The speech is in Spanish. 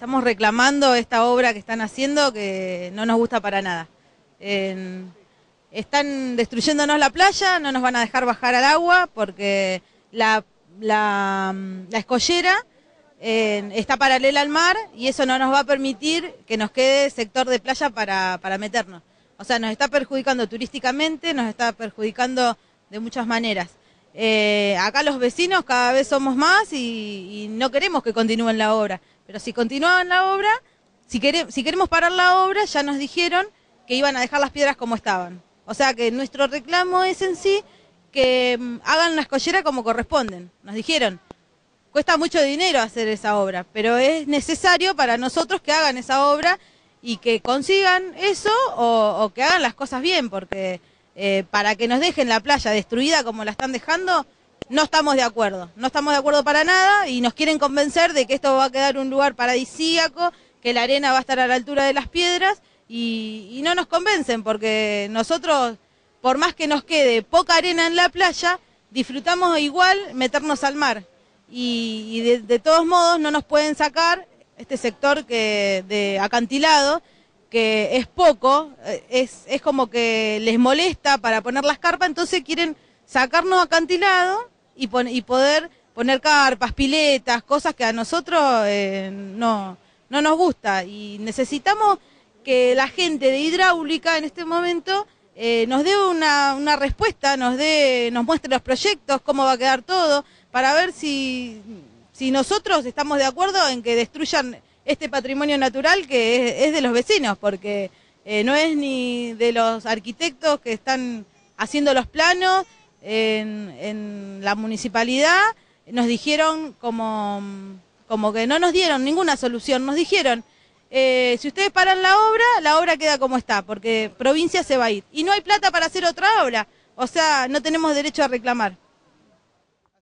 Estamos reclamando esta obra que están haciendo que no nos gusta para nada. están destruyéndonos la playa, no nos van a dejar bajar al agua porque la, escollera está paralela al mar y eso no nos va a permitir que nos quede sector de playa para, meternos. O sea, nos está perjudicando turísticamente, nos está perjudicando de muchas maneras. Eh, acá los vecinos cada vez somos más y no queremos que continúen la obra. Pero si continuaban la obra, si, si queremos parar la obra, ya nos dijeron que iban a dejar las piedras como estaban. O sea que nuestro reclamo es en sí que mm, hagan las colleras como corresponden. Nos dijeron, cuesta mucho dinero hacer esa obra, pero es necesario para nosotros que hagan esa obra y que consigan eso o, que hagan las cosas bien, porque eh, para que nos dejen la playa destruida como la están dejando, no estamos de acuerdo, no estamos de acuerdo para nada y nos quieren convencer de que esto va a quedar un lugar paradisíaco, que la arena va a estar a la altura de las piedras y, no nos convencen porque nosotros, por más que nos quede poca arena en la playa, disfrutamos igual meternos al mar y, de, todos modos no nos pueden sacar este sector que de acantilado que es poco, eh, es, es como que les molesta para poner las carpas, entonces quieren sacarnos acantilado y, y poder poner carpas, piletas, cosas que a nosotros eh, no, no nos gusta. Y necesitamos que la gente de hidráulica en este momento eh, nos dé una, una respuesta, nos, dé, nos muestre los proyectos, cómo va a quedar todo, para ver si, nosotros estamos de acuerdo en que destruyan este patrimonio natural que es, de los vecinos, porque eh, no es ni de los arquitectos que están haciendo los planos, en, la municipalidad, nos dijeron como, como que no nos dieron ninguna solución, nos dijeron, eh, si ustedes paran la obra, la obra queda como está, porque provincia se va a ir. Y no hay plata para hacer otra obra, o sea, no tenemos derecho a reclamar.